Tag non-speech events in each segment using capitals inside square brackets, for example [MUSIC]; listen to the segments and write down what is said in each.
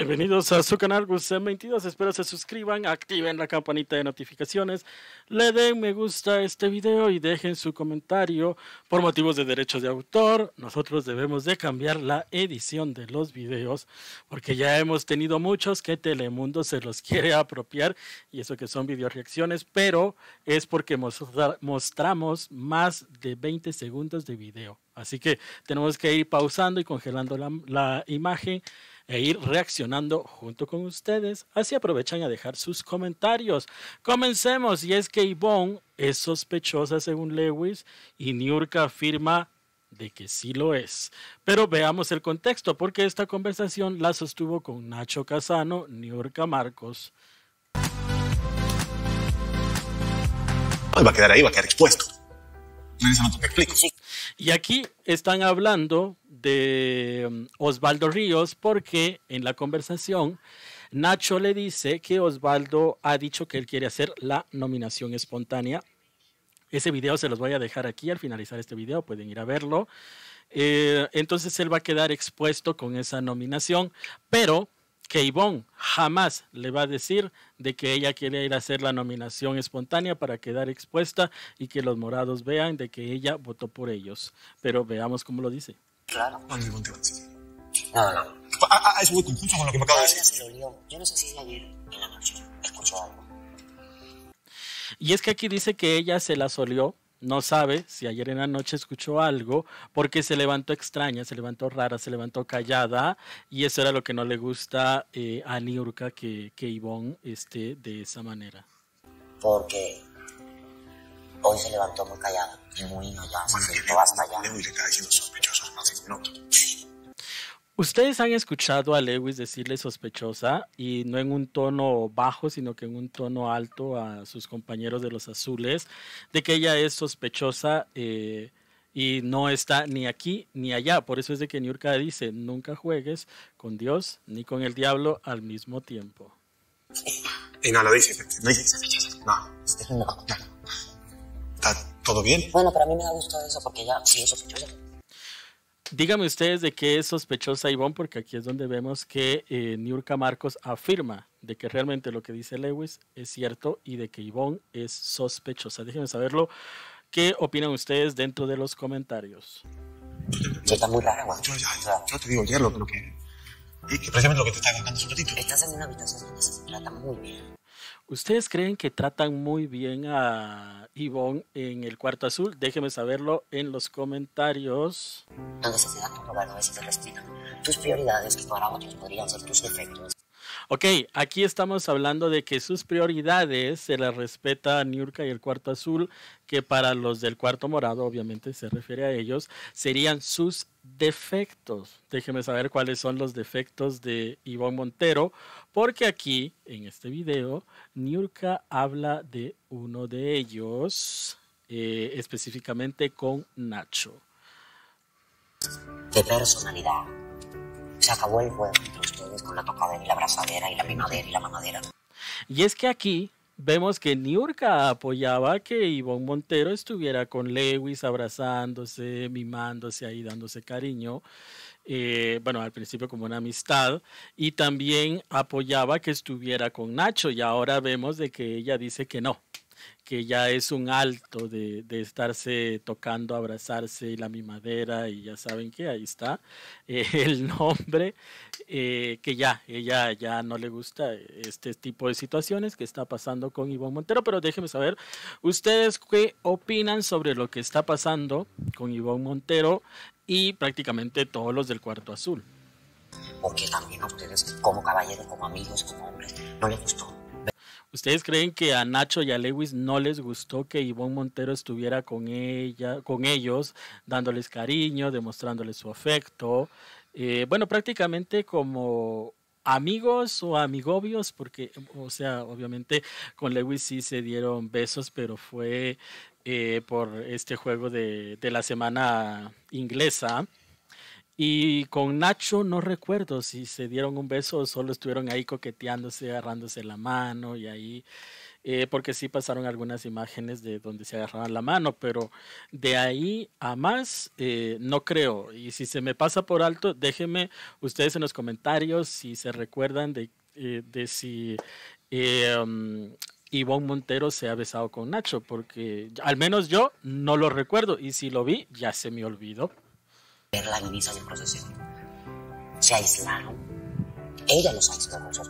Bienvenidos a su canal gusem 22. Espero se suscriban, activen la campanita de notificaciones, le den me gusta a este video y dejen su comentario. Por motivos de derechos de autor, nosotros debemos de cambiar la edición de los videos porque ya hemos tenido muchos que Telemundo se los quiere apropiar y eso que son video reacciones, pero es porque mostramos más de 20 segundos de video. Así que tenemos que ir pausando y congelando la, la imagen e ir reaccionando junto con ustedes. Así aprovechan a dejar sus comentarios. Comencemos. Y es que Yvonne es sospechosa según Lewis y Niurka afirma de que sí lo es. Pero veamos el contexto, porque esta conversación la sostuvo con Nacho Casano, Niurka Marcos. va a quedar ahí, va a quedar expuesto. explico. Y aquí están hablando de um, Osvaldo Ríos porque en la conversación Nacho le dice que Osvaldo ha dicho que él quiere hacer la nominación espontánea. Ese video se los voy a dejar aquí al finalizar este video, pueden ir a verlo. Eh, entonces él va a quedar expuesto con esa nominación, pero que Ivonne jamás le va a decir de que ella quiere ir a hacer la nominación espontánea para quedar expuesta y que los morados vean de que ella votó por ellos. Pero veamos cómo lo dice. Claro. Ah, ah, ah, es lo que me acaba de decir. Yo no sé si en la noche algo. Y es que aquí dice que ella se las solió no sabe si ayer en la noche escuchó algo, porque se levantó extraña, se levantó rara, se levantó callada, y eso era lo que no le gusta eh, a Niurka que, que Ivonne esté de esa manera. Porque hoy se levantó muy callada y muy inallada, se Le sospechosos ¿Ustedes han escuchado a Lewis decirle sospechosa y no en un tono bajo, sino que en un tono alto a sus compañeros de los azules, de que ella es sospechosa y no está ni aquí ni allá? Por eso es de que Niurka dice, nunca juegues con Dios ni con el diablo al mismo tiempo. Y no lo dice, no dice sospechosa, no. No. ¿Está todo bien? Bueno, pero a mí me ha gustado eso porque ya sí sospechosa. Díganme ustedes de qué es sospechosa Ivonne, porque aquí es donde vemos que eh, Niurka Marcos afirma de que realmente lo que dice Lewis es cierto y de que Ivonne es sospechosa. Déjenme saberlo. ¿Qué opinan ustedes dentro de los comentarios? te digo, lo que te Estás en una habitación se muy bien. ¿Ustedes creen que tratan muy bien a Ivonne en el cuarto azul? Déjenme saberlo en los comentarios. necesidad Tus prioridades que para otros podrían ser tus defectos. Ok, aquí estamos hablando de que sus prioridades se las respeta a Niurka y el cuarto azul, que para los del cuarto morado, obviamente se refiere a ellos, serían sus defectos. Déjenme saber cuáles son los defectos de Ivonne Montero porque aquí, en este video, Niurka habla de uno de ellos, eh, específicamente con Nacho. ¿Qué personalidad? Se acabó el juego entre ustedes con la tocada y la abrazadera y la pinadera y la mamadera. Y es que aquí vemos que Niurka apoyaba que Ivonne Montero estuviera con Lewis, abrazándose, mimándose ahí, dándose cariño. Eh, bueno, al principio como una amistad, y también apoyaba que estuviera con Nacho, y ahora vemos de que ella dice que no, que ya es un alto de, de estarse tocando, abrazarse y la mimadera y ya saben que ahí está [LAUGHS] el nombre, eh, que ya, ella ya no le gusta este tipo de situaciones que está pasando con Ivonne Montero, pero déjenme saber ustedes qué opinan sobre lo que está pasando con Ivonne Montero y prácticamente todos los del cuarto azul. Porque también a ustedes, como caballeros, como amigos, como hombres, no les gustó ¿Ustedes creen que a Nacho y a Lewis no les gustó que Ivonne Montero estuviera con ella, con ellos, dándoles cariño, demostrándoles su afecto? Eh, bueno, prácticamente como amigos o amigobios, porque, o sea, obviamente con Lewis sí se dieron besos, pero fue eh, por este juego de la semana inglesa. Y con Nacho no recuerdo si se dieron un beso o solo estuvieron ahí coqueteándose, agarrándose la mano y ahí, eh, porque sí pasaron algunas imágenes de donde se agarraban la mano, pero de ahí a más eh, no creo. Y si se me pasa por alto, déjenme ustedes en los comentarios si se recuerdan de, eh, si... Em, Ivonne Montero se ha besado con Nacho, porque al menos yo no lo recuerdo y si lo vi ya se me olvidó. Ver la inicio de procesión. Se aislaron. Ella los aisló con sus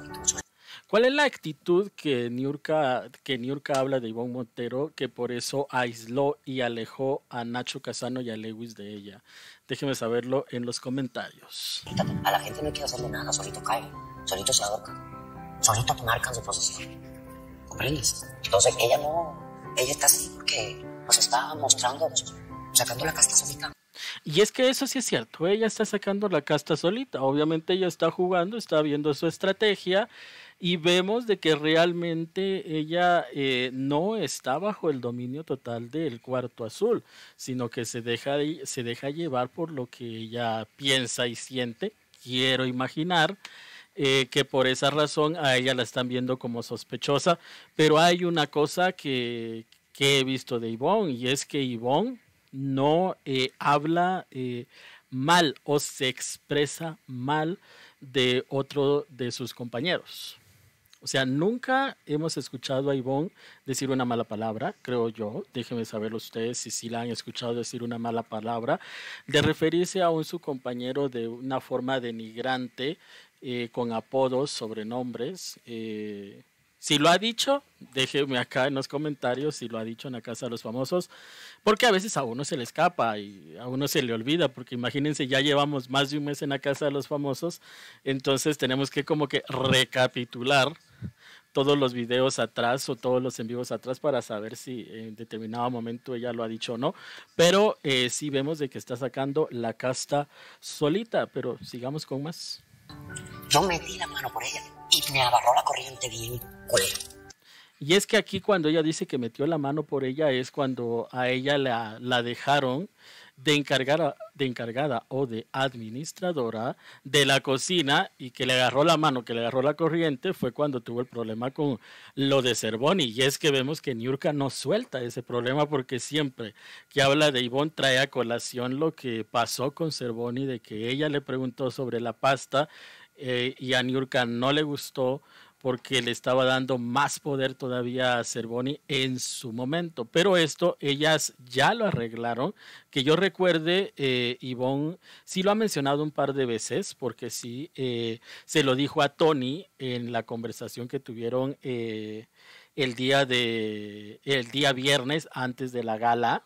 ¿Cuál es la actitud que Niurka, que Niurka habla de Iván Montero que por eso aisló y alejó a Nacho Casano y a Lewis de ella? Déjeme saberlo en los comentarios. A la gente no que hacerle nada, solito cae, solito se ahorca, solito marcan su posición. ¿Comprendes? Entonces ella no, ella está así porque nos está mostrando, sacando la casta solita. Y es que eso sí es cierto, ella está sacando la casta solita, obviamente ella está jugando, está viendo su estrategia y vemos de que realmente ella eh, no está bajo el dominio total del cuarto azul, sino que se deja, se deja llevar por lo que ella piensa y siente, quiero imaginar. Eh, que por esa razón a ella la están viendo como sospechosa, pero hay una cosa que, que he visto de Ivonne y es que Ivonne no eh, habla eh, mal o se expresa mal de otro de sus compañeros. O sea, nunca hemos escuchado a Ivonne decir una mala palabra, creo yo. Déjenme saber ustedes si sí la han escuchado decir una mala palabra, de referirse a un su compañero de una forma denigrante, eh, con apodos, sobrenombres. Si lo ha dicho, déjeme acá en los comentarios si lo ha dicho en la Casa de los Famosos, porque a veces a uno se le escapa y a uno se le olvida, porque imagínense, ya llevamos más de un mes en la Casa de los Famosos, entonces tenemos que como que recapitular todos los videos atrás o todos los en atrás para saber si en determinado momento ella lo ha dicho o no. Pero eh, sí vemos de que está sacando la casta solita, pero sigamos con más. Yo metí la mano por ella y me agarró la corriente bien, Y es que aquí cuando ella dice que metió la mano por ella es cuando a ella la, la dejaron de encargar a, de encargada o de administradora de la cocina y que le agarró la mano, que le agarró la corriente, fue cuando tuvo el problema con lo de Cervoni. Y es que vemos que Niurka no suelta ese problema porque siempre que habla de Ivonne trae a colación lo que pasó con Cervoni, de que ella le preguntó sobre la pasta eh, y a Niurka no le gustó porque le estaba dando más poder todavía a Cervoni en su momento. Pero esto ellas ya lo arreglaron. Que yo recuerde, eh, Ivonne sí lo ha mencionado un par de veces, porque sí eh, se lo dijo a Tony en la conversación que tuvieron eh, el, día de, el día viernes antes de la gala.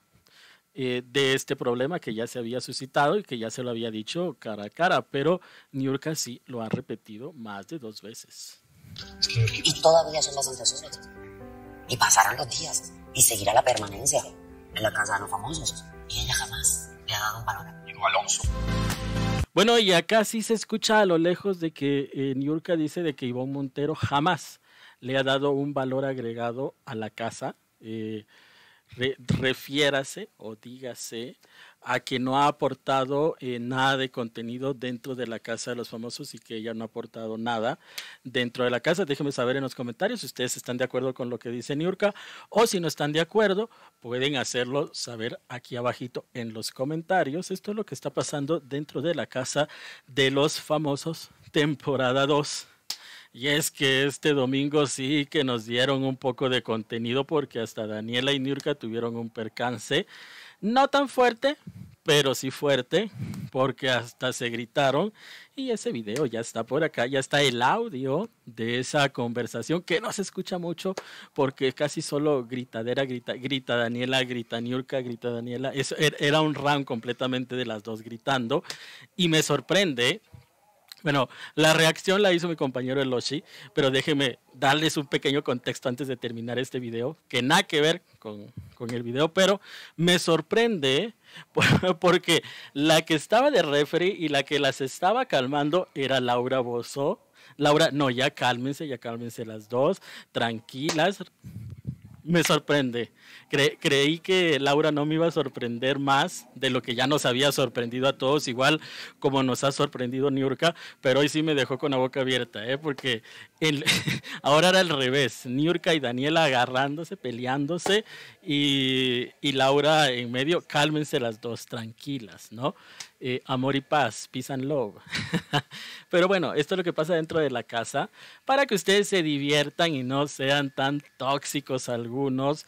Eh, de este problema que ya se había suscitado y que ya se lo había dicho cara a cara, pero York sí lo ha repetido más de dos veces. Y todavía son las sensaciones. Y pasarán los días y seguirá la permanencia en la casa de los famosos. Y ella jamás le ha dado un valor. Alonso. Bueno, y acá sí se escucha a lo lejos de que eh, Niurka dice de que Ivonne Montero jamás le ha dado un valor agregado a la casa. Eh, refiérase o dígase a que no ha aportado eh, nada de contenido dentro de la Casa de los Famosos y que ella no ha aportado nada dentro de la casa. Déjenme saber en los comentarios si ustedes están de acuerdo con lo que dice Niurka o si no están de acuerdo, pueden hacerlo saber aquí abajito en los comentarios. Esto es lo que está pasando dentro de la Casa de los Famosos, temporada 2. Y es que este domingo sí que nos dieron un poco de contenido porque hasta Daniela y Nurka tuvieron un percance, no tan fuerte, pero sí fuerte, porque hasta se gritaron. Y ese video ya está por acá, ya está el audio de esa conversación que no se escucha mucho porque casi solo gritadera, grita, grita Daniela, grita Nurka, grita Daniela. Eso er, era un round completamente de las dos gritando. Y me sorprende bueno, la reacción la hizo mi compañero Eloshi, pero déjeme darles un pequeño contexto antes de terminar este video, que nada que ver con, con el video, pero me sorprende [LAUGHS] porque la que estaba de referee y la que las estaba calmando era Laura Bozo. Laura, no, ya cálmense, ya cálmense las dos, tranquilas, me sorprende. creí que Laura no me iba a sorprender más de lo que ya nos había sorprendido a todos, igual como nos ha sorprendido Niurka, pero hoy sí me dejó con la boca abierta, ¿eh? porque [LAUGHS] ahora era al revés, Niurka y Daniela agarrándose, peleándose y, y Laura en medio, cálmense las dos, tranquilas, ¿no? Eh, amor y paz, peace and love. [LAUGHS] Pero bueno, esto es lo que pasa dentro de la casa para que ustedes se diviertan y no sean tan tóxicos algunos.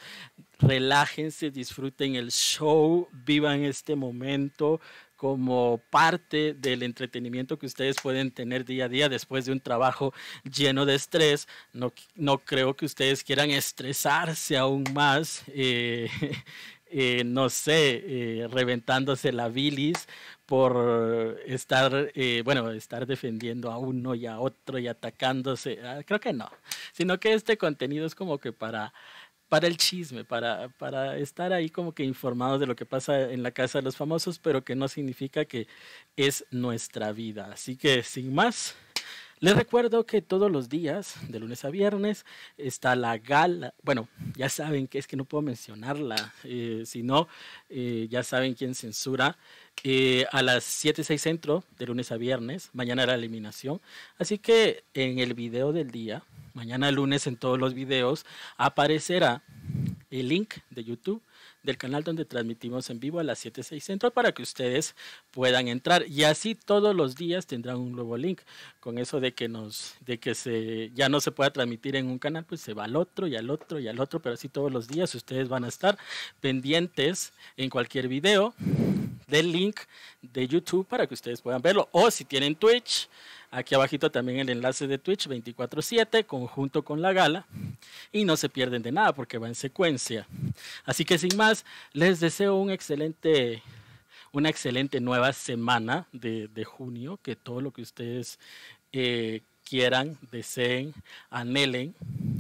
Relájense, disfruten el show, vivan este momento como parte del entretenimiento que ustedes pueden tener día a día después de un trabajo lleno de estrés. No, no creo que ustedes quieran estresarse aún más eh, [LAUGHS] Eh, no sé, eh, reventándose la bilis por estar, eh, bueno, estar defendiendo a uno y a otro y atacándose. Ah, creo que no, sino que este contenido es como que para para el chisme, para, para estar ahí como que informados de lo que pasa en la casa de los famosos, pero que no significa que es nuestra vida. Así que sin más, les recuerdo que todos los días, de lunes a viernes, está la gala. Bueno, ya saben que es que no puedo mencionarla, eh, si no, eh, ya saben quién censura. Eh, a las 7, 6 centro, de lunes a viernes. Mañana la eliminación. Así que en el video del día, mañana lunes en todos los videos, aparecerá el link de YouTube del canal donde transmitimos en vivo a las 76 centro para que ustedes puedan entrar. Y así todos los días tendrán un nuevo link. Con eso de que, nos, de que se, ya no se pueda transmitir en un canal, pues se va al otro y al otro y al otro, pero así todos los días ustedes van a estar pendientes en cualquier video del link de YouTube para que ustedes puedan verlo. O si tienen Twitch, Aquí abajito también el enlace de Twitch 24/7 conjunto con la gala y no se pierden de nada porque va en secuencia. Así que sin más, les deseo una excelente nueva semana de, junio, que todo lo que ustedes eh, quieran, deseen, anhelen,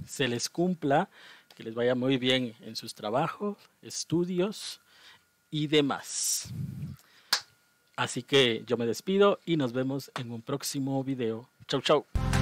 se les cumpla, que les vaya muy bien en sus trabajos, estudios y demás. Así que yo me despido y nos vemos en un próximo video. Chau, chau.